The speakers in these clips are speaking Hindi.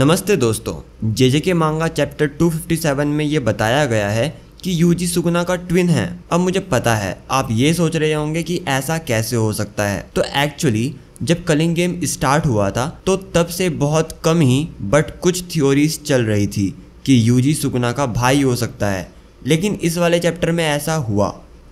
नमस्ते दोस्तों जे जे के मांगा चैप्टर 257 में ये बताया गया है कि यूजी सुगुना का ट्विन है अब मुझे पता है आप ये सोच रहे होंगे कि ऐसा कैसे हो सकता है तो एक्चुअली जब कलिंग गेम स्टार्ट हुआ था तो तब से बहुत कम ही बट कुछ थ्योरीज चल रही थी कि यूजी सुगुना का भाई हो सकता है लेकिन इस वाले चैप्टर में ऐसा हुआ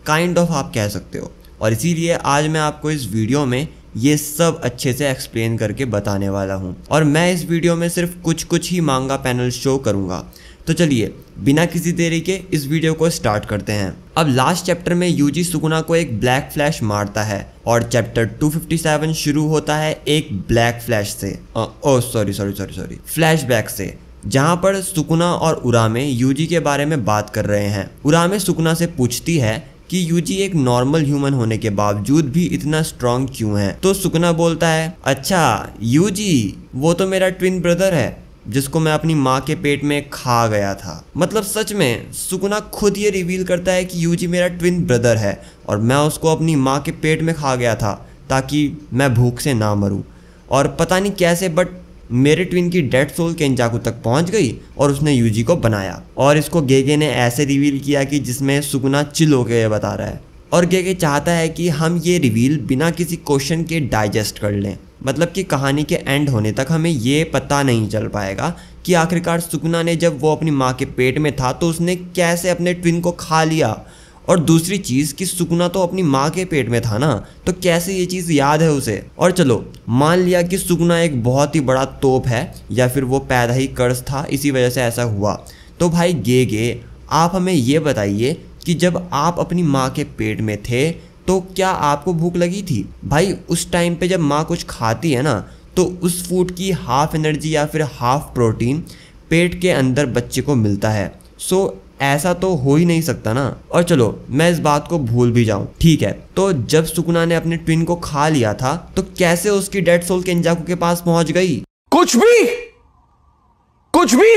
काइंड kind ऑफ of आप कह सकते हो और इसीलिए आज मैं आपको इस वीडियो में ये सब अच्छे से एक्सप्लेन करके बताने वाला हूँ और मैं इस वीडियो में सिर्फ कुछ कुछ ही मांगा पैनल शो करूँगा तो चलिए बिना किसी देरी के इस वीडियो को स्टार्ट करते हैं अब लास्ट चैप्टर में यूजी सुकुना को एक ब्लैक फ्लैश मारता है और चैप्टर 257 शुरू होता है एक ब्लैक फ्लैश से oh sorry sorry sorry sorry flashback से जहाँ पर सुकुना और उरामे यूजी के बारे में बात कर रहे हैं उरामे सुकुना से पूछती है कि यूजी एक नॉर्मल ह्यूमन होने के बावजूद भी इतना स्ट्रांग क्यों है तो सुकना बोलता है अच्छा यूजी वो तो मेरा ट्विन ब्रदर है जिसको मैं अपनी माँ के पेट में खा गया था मतलब सच में सुकुना खुद ये रिवील करता है कि यूजी मेरा ट्विन ब्रदर है और मैं उसको अपनी माँ के पेट में खा गया था ताकि मैं भूख से ना मरूँ और पता नहीं कैसे बट मेरे ट्विन की डेड सोल केंजाकू तक पहुंच गई और उसने यूजी को बनाया और इसको गेगे ने ऐसे रिवील किया कि जिसमें सुगुना चिल हो गया बता रहा है और गेगे चाहता है कि हम ये रिवील बिना किसी क्वेश्चन के डाइजेस्ट कर लें मतलब कि कहानी के एंड होने तक हमें ये पता नहीं चल पाएगा कि आखिरकार सुगुना ने जब वो अपनी माँ के पेट में था तो उसने कैसे अपने ट्विन को खा लिया और दूसरी चीज़ कि सुकुना तो अपनी माँ के पेट में था ना तो कैसे ये चीज़ याद है उसे और चलो मान लिया कि सुकना एक बहुत ही बड़ा तोप है या फिर वो पैदा ही कर्ज था इसी वजह से ऐसा हुआ तो भाई गे गे आप हमें ये बताइए कि जब आप अपनी माँ के पेट में थे तो क्या आपको भूख लगी थी भाई उस टाइम पे जब माँ कुछ खाती है ना तो उस फूड की हाफ एनर्जी या फिर हाफ प्रोटीन पेट के अंदर बच्चे को मिलता है सो ऐसा तो हो ही नहीं सकता ना और चलो मैं इस बात को भूल भी जाऊं ठीक है तो जब सुकुना ने अपने ट्विन को खा लिया था तो कैसे उसकी डेड सोल केंजाकू के पास पहुंच गई कुछ भी कुछ भी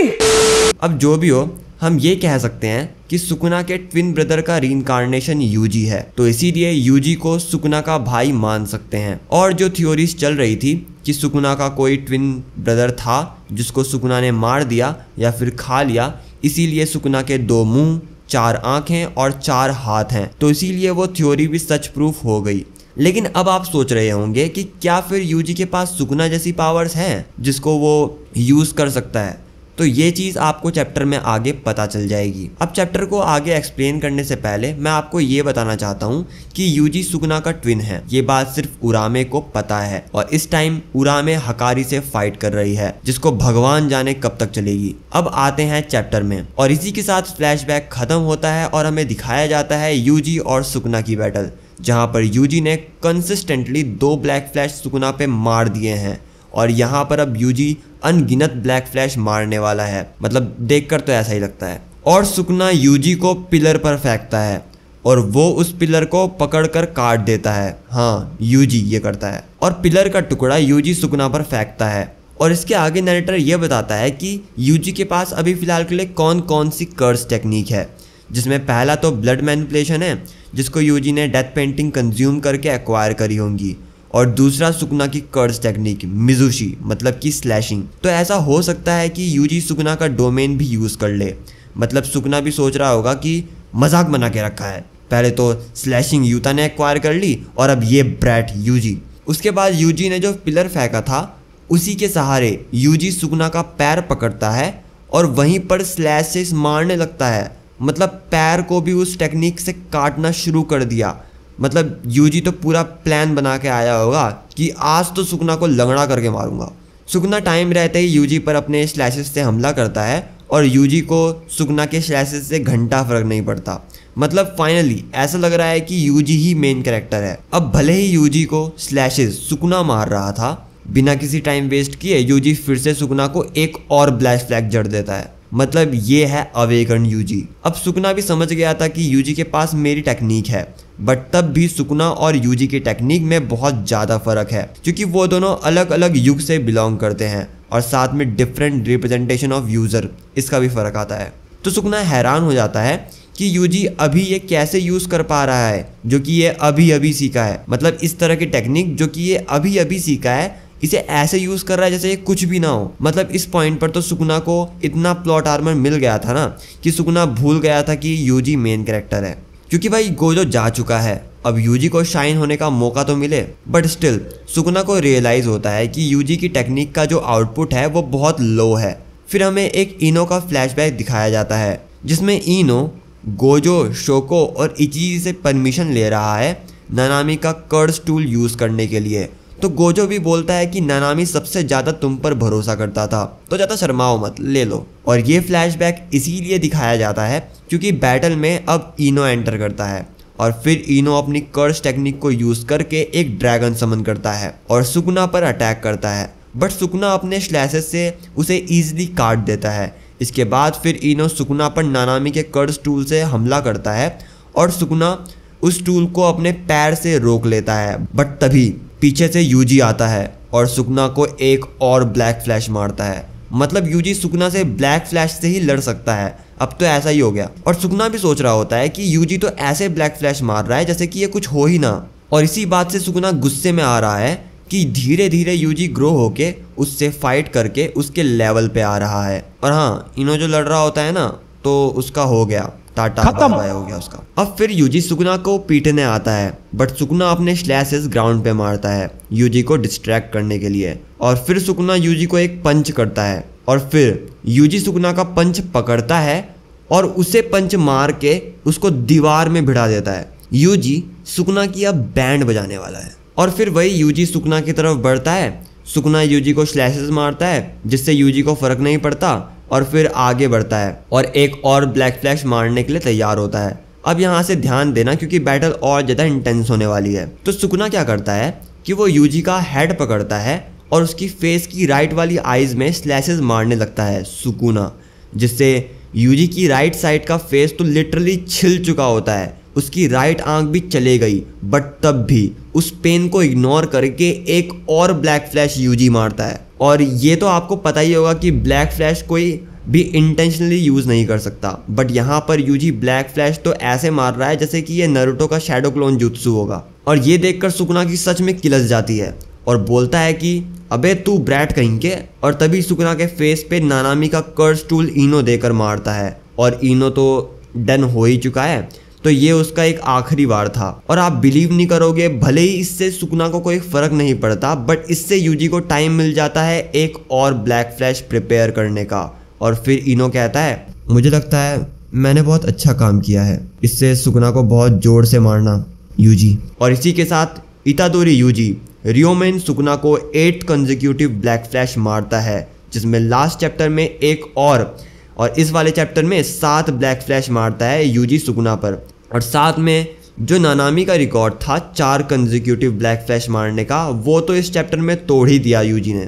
अब जो भी हो हम ये कह सकते हैं कि सुकुना के ट्विन ब्रदर का रीइनकारनेशन यूजी है तो इसीलिए यूजी को सुकुना का भाई मान सकते हैं और जो थ्योरीज चल रही थी कि सुकुना का कोई ट्विन ब्रदर था जिसको सुकुना ने मार दिया या फिर खा लिया इसीलिए सुकना के दो मुंह चार आंखें और चार हाथ हैं तो इसीलिए वो थ्योरी भी सच प्रूफ हो गई लेकिन अब आप सोच रहे होंगे कि क्या फिर यूजी के पास सुकना जैसी पावर्स हैं जिसको वो यूज़ कर सकता है तो ये चीज़ आपको चैप्टर में आगे पता चल जाएगी अब चैप्टर को आगे एक्सप्लेन करने से पहले मैं आपको ये बताना चाहता हूँ कि यूजी सुगना का ट्विन है ये बात सिर्फ उरामे को पता है और इस टाइम उरामे हकारी से फाइट कर रही है जिसको भगवान जाने कब तक चलेगी अब आते हैं चैप्टर में और इसी के साथ फ्लैश खत्म होता है और हमें दिखाया जाता है यूजी और सुकना की बैटल जहां पर यूजी ने कंसिस्टेंटली दो ब्लैक फ्लैश सुकना पे मार दिए हैं और यहाँ पर अब यूजी अनगिनत ब्लैक फ्लैश मारने वाला है मतलब देखकर तो ऐसा ही लगता है और सुकना यूजी को पिलर पर फेंकता है और वो उस पिलर को पकड़कर काट देता है हाँ यूजी ये करता है और पिलर का टुकड़ा यूजी सुकना पर फेंकता है और इसके आगे नरेटर ये बताता है कि यूजी के पास अभी फ़िलहाल के लिए कौन कौन सी कर्स टेक्निक है जिसमें पहला तो ब्लड मैनिपुलेशन है जिसको यूजी ने डेथ पेंटिंग कंज्यूम करके एक्वायर करी होंगी और दूसरा सुकुना की कर्ज टेक्निक मिजुशी मतलब कि स्लैशिंग तो ऐसा हो सकता है कि यूजी सुकुना का डोमेन भी यूज़ कर ले मतलब सुकुना भी सोच रहा होगा कि मजाक बना के रखा है पहले तो स्लैशिंग यूता ने एक्वायर कर ली और अब ये ब्रैट यूजी उसके बाद यूजी ने जो पिलर फेंका था उसी के सहारे यूजी सुकुना का पैर पकड़ता है और वहीं पर स्लैश से मारने लगता है मतलब पैर को भी उस टेक्निक से काटना शुरू कर दिया मतलब यूजी तो पूरा प्लान बना के आया होगा कि आज तो सुकना को लंगड़ा करके मारूंगा सुकना टाइम रहते ही यूजी पर अपने स्लैसेस से हमला करता है और यूजी को सुकना के स्लैसेस से घंटा फर्क नहीं पड़ता मतलब फाइनली ऐसा लग रहा है कि यूजी ही मेन कैरेक्टर है अब भले ही यूजी को स्लैशेज सुकना मार रहा था बिना किसी टाइम वेस्ट किए यूजी फिर से सुकना को एक और ब्लैश फ्लैग जड़ देता है मतलब ये है अवेकन यूजी अब सुकना भी समझ गया था कि यूजी के पास मेरी टेक्निक है बट तब भी सुकना और यूजी की टेक्निक में बहुत ज़्यादा फर्क है क्योंकि वो दोनों अलग अलग युग से बिलोंग करते हैं और साथ में डिफरेंट रिप्रेजेंटेशन ऑफ यूज़र इसका भी फ़र्क आता है तो सुकना हैरान हो जाता है कि जी अभी ये कैसे यूज़ कर पा रहा है जो कि ये अभी अभी सीखा है मतलब इस तरह की टेक्निक जो कि ये अभी अभी सीखा है इसे ऐसे यूज कर रहा है जैसे कुछ भी ना हो मतलब इस पॉइंट पर तो सुकुना को इतना प्लॉट आर्मर मिल गया था ना कि सुकुना भूल गया था कि यूजी मेन कैरेक्टर है क्योंकि भाई गोजो जा चुका है अब यूजी को शाइन होने का मौका तो मिले बट स्टिल सुकुना को रियलाइज होता है कि यूजी की टेक्निक का जो आउटपुट है वो बहुत लो है फिर हमें एक इनो का फ्लैशबैक दिखाया जाता है जिसमें इनो गोजो शोको और इची से परमिशन ले रहा है नानामी का कर्ज टूल यूज़ करने के लिए तो गोजो भी बोलता है कि नानामी सबसे ज़्यादा तुम पर भरोसा करता था तो ज़्यादा शर्माओ मत ले लो और ये फ्लैशबैक इसीलिए दिखाया जाता है क्योंकि बैटल में अब इनो एंटर करता है और फिर इनो अपनी कर्ज टेक्निक को यूज़ करके एक ड्रैगन समन करता है और सुकुना पर अटैक करता है बट सुकुना अपने स्लैसेस से उसे ईजिली काट देता है इसके बाद फिर इनो सुकुना पर नानामी के कर्ज टूल से हमला करता है और सुकुना उस टूल को अपने पैर से रोक लेता है बट तभी पीछे से यूजी आता है और सुकना को एक और ब्लैक फ्लैश मारता है मतलब यूजी सुकना से ब्लैक फ्लैश से ही लड़ सकता है अब तो ऐसा ही हो गया और सुकना भी सोच रहा होता है कि यूजी तो ऐसे ब्लैक फ्लैश मार रहा है जैसे कि ये कुछ हो ही ना और इसी बात से सुकना गुस्से में आ रहा है कि धीरे धीरे यूजी ग्रो होके उससे फाइट करके उसके लेवल पे आ रहा है और हाँ इनो जो लड़ रहा होता है ना तो उसका हो गया टाटा खत्म हो गया उसका अब फिर यूजी सुकुना को पीटने आता है बट सुकुना अपने स्लैसेस ग्राउंड पे मारता है यूजी को डिस्ट्रैक्ट करने के लिए और फिर सुकुना यूजी को एक पंच करता है और फिर यूजी सुकुना का पंच पकड़ता है और उसे पंच मार के उसको दीवार में भिड़ा देता है यूजी सुकुना की अब बैंड बजाने वाला है और फिर वही यूजी सुकुना की तरफ बढ़ता है सुकुना यूजी को स्लैसेस मारता है जिससे यूजी को फर्क नहीं पड़ता और फिर आगे बढ़ता है और एक और ब्लैक फ्लैश मारने के लिए तैयार होता है अब यहाँ से ध्यान देना क्योंकि बैटल और ज़्यादा इंटेंस होने वाली है तो सुकुना क्या करता है कि वो यूजी का हेड पकड़ता है और उसकी फेस की राइट वाली आइज़ में स्लैसेज मारने लगता है सुकुना जिससे यूजी की राइट साइड का फेस तो लिटरली छिल चुका होता है उसकी राइट आंख भी चले गई बट तब भी उस पेन को इग्नोर करके एक और ब्लैक फ्लैश यूजी मारता है और ये तो आपको पता ही होगा कि ब्लैक फ्लैश कोई भी इंटेंशनली यूज़ नहीं कर सकता बट यहाँ पर यूजी ब्लैक फ्लैश तो ऐसे मार रहा है जैसे कि ये नरुटो का शेडो क्लोन जुत्सु होगा और ये देखकर सुकुना की सच में किलस जाती है और बोलता है कि अबे तू ब्रैट कहीं के और तभी सुकुना के फेस पे नानामी का कर्ज टूल इनो देकर मारता है और इनो तो डन हो ही चुका है तो ये उसका एक आखिरी वार था और आप बिलीव नहीं करोगे भले ही इससे सुकना को कोई फर्क नहीं पड़ता बट इससे यूजी को टाइम मिल जाता है एक और ब्लैक फ्लैश प्रिपेयर करने का और फिर इनो कहता है मुझे लगता है मैंने बहुत अच्छा काम किया है इससे सुकना को बहुत जोर से मारना यूजी और इसी के साथ इतादोरी यूजी रियोमेन सुकना को एट कंजिक्यूटिव ब्लैक फ्लैश मारता है जिसमें लास्ट चैप्टर में एक और और इस वाले चैप्टर में सात ब्लैक फ्लैश मारता है यूजी सुगुना पर और साथ में जो नानामी का रिकॉर्ड था चार कंजिक्यूटिव ब्लैक फ्लैश मारने का वो तो इस चैप्टर में तोड़ ही दिया यूजी ने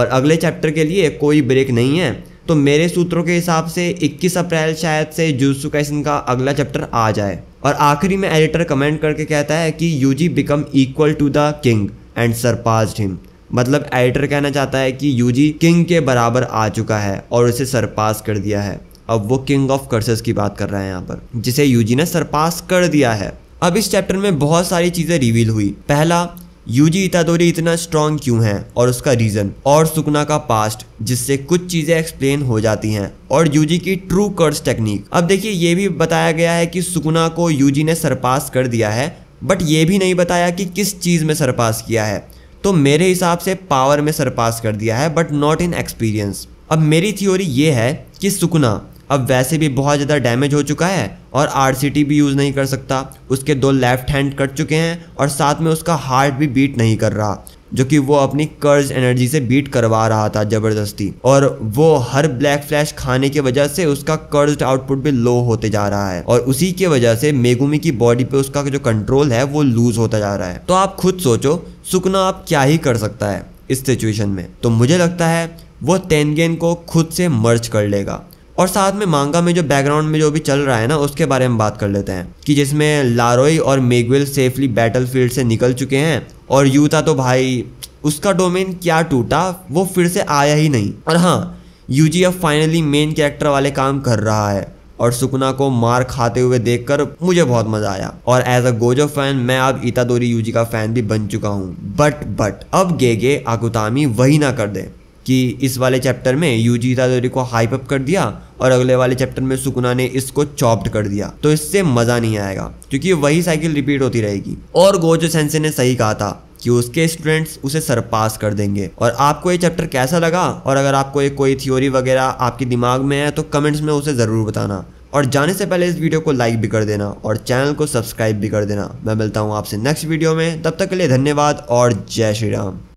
और अगले चैप्टर के लिए कोई ब्रेक नहीं है तो मेरे सूत्रों के हिसाब से 21 अप्रैल शायद से जूसु कैसन का अगला चैप्टर आ जाए और आखिरी में एडिटर कमेंट करके कहता है कि Yuji become equal to the king and surpassed him मतलब एडिटर कहना चाहता है कि यूजी किंग के बराबर आ चुका है और उसे सरपास कर दिया है अब वो किंग ऑफ कर्सेस की बात कर रहा है यहाँ पर जिसे यूजी ने सरपास कर दिया है अब इस चैप्टर में बहुत सारी चीज़ें रिवील हुई पहला यूजी इतादोरी इतना स्ट्रांग क्यों है और उसका रीज़न और सुकना का पास्ट जिससे कुछ चीज़ें एक्सप्लेन हो जाती हैं और यूजी की ट्रू कर्स टेक्निक अब देखिए ये भी बताया गया है कि सुकना को यूजी ने सरपास कर दिया है बट ये भी नहीं बताया कि किस चीज़ में सरपास किया है तो मेरे हिसाब से पावर में सरपास कर दिया है बट नॉट इन एक्सपीरियंस अब मेरी थ्योरी ये है कि सुकुना अब वैसे भी बहुत ज़्यादा डैमेज हो चुका है और आर भी यूज़ नहीं कर सकता उसके दो लेफ्ट हैंड कट चुके हैं और साथ में उसका हार्ट भी बीट नहीं कर रहा जो कि वो अपनी कर्ज एनर्जी से बीट करवा रहा था ज़बरदस्ती और वो हर ब्लैक फ्लैश खाने की वजह से उसका कर्ज आउटपुट भी लो होते जा रहा है और उसी की वजह से मेगुमी की बॉडी पे उसका जो कंट्रोल है वो लूज़ होता जा रहा है तो आप खुद सोचो सुकना आप क्या ही कर सकता है इस सिचुएशन में तो मुझे लगता है वो तेनगेन को खुद से मर्ज कर लेगा और साथ में मांगा में जो बैकग्राउंड में जो भी चल रहा है ना उसके बारे में बात कर लेते हैं कि जिसमें लारोई और मेगविल सेफली बैटलफील्ड से निकल चुके हैं और यू था तो भाई उसका डोमेन क्या टूटा वो फिर से आया ही नहीं और हाँ यू जी अब फाइनली मेन कैरेक्टर वाले काम कर रहा है और सुकुना को मार खाते हुए देखकर मुझे बहुत मजा आया और एज अ गोजो फैन मैं अब इतादोरी यूजी का फैन भी बन चुका हूँ बट बट अब गेगे आकुतामी वही ना कर दे कि इस वाले चैप्टर में यूजी तादोरी को हाइप अप कर दिया और अगले वाले चैप्टर में सुकुना ने इसको चॉप्ड कर दिया तो इससे मज़ा नहीं आएगा क्योंकि वही साइकिल रिपीट होती रहेगी और गोजो सेंसे ने सही कहा था कि उसके स्टूडेंट्स उसे सरपास कर देंगे और आपको ये चैप्टर कैसा लगा और अगर आपको ये कोई थ्योरी वगैरह आपके दिमाग में है तो कमेंट्स में उसे ज़रूर बताना और जाने से पहले इस वीडियो को लाइक भी कर देना और चैनल को सब्सक्राइब भी कर देना मैं मिलता हूँ आपसे नेक्स्ट वीडियो में तब तक के लिए धन्यवाद और जय श्री राम